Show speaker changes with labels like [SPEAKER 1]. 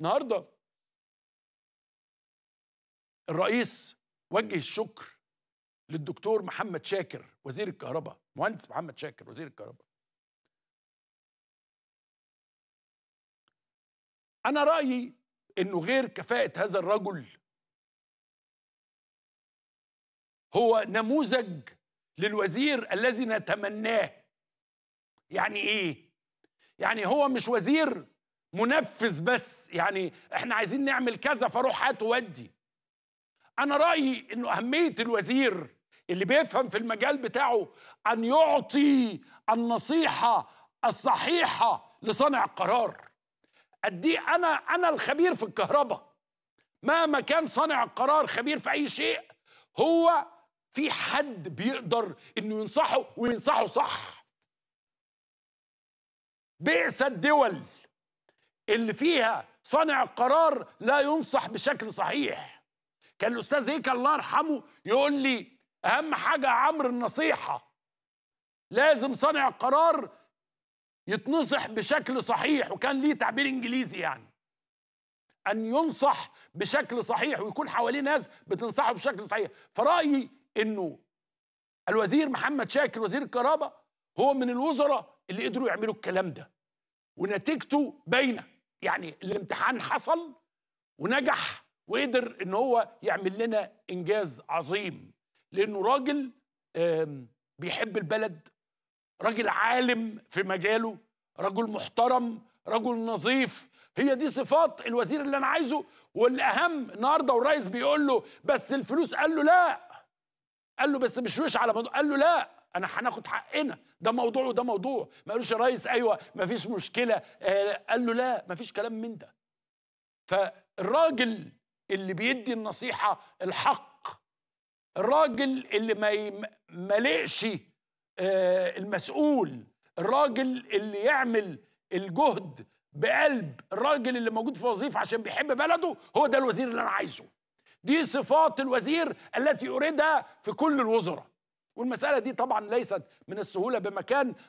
[SPEAKER 1] النهارده الرئيس وجه الشكر للدكتور محمد شاكر وزير الكهرباء مهندس محمد شاكر وزير الكهرباء انا رايي انه غير كفاءه هذا الرجل هو نموذج للوزير الذي نتمناه يعني ايه يعني هو مش وزير منفذ بس يعني احنا عايزين نعمل كذا فروح هات ودي انا رايي انه اهميه الوزير اللي بيفهم في المجال بتاعه ان يعطي النصيحه الصحيحه لصانع القرار ادي انا انا الخبير في الكهرباء مهما كان صانع القرار خبير في اي شيء هو في حد بيقدر انه ينصحه وينصحه صح بئس الدول اللي فيها صانع القرار لا ينصح بشكل صحيح كان الاستاذ هيك الله يرحمه يقول لي اهم حاجه يا عمرو النصيحه لازم صانع القرار يتنصح بشكل صحيح وكان ليه تعبير انجليزي يعني ان ينصح بشكل صحيح ويكون حواليه ناس بتنصحه بشكل صحيح فرايي انه الوزير محمد شاكر وزير الكهرباء هو من الوزراء اللي قدروا يعملوا الكلام ده ونتيجته باينه يعني الامتحان حصل ونجح وقدر ان هو يعمل لنا انجاز عظيم لانه راجل بيحب البلد راجل عالم في مجاله رجل محترم رجل نظيف هي دي صفات الوزير اللي انا عايزه والاهم النهارده والرئيس بيقول له بس الفلوس قال له لا قال له بس مش وش على مض... قال له لا انا هناخد حقنا ده موضوع وده موضوع ما قالوش يا ريس ايوه ما فيش مشكله آه قال له لا ما فيش كلام من ده فالراجل اللي بيدي النصيحه الحق الراجل اللي ما يملقش آه المسؤول الراجل اللي يعمل الجهد بقلب الراجل اللي موجود في وظيفه عشان بيحب بلده هو ده الوزير اللي انا عايزه دي صفات الوزير التي أريدها في كل الوزراء والمسألة دي طبعا ليست من السهولة بمكان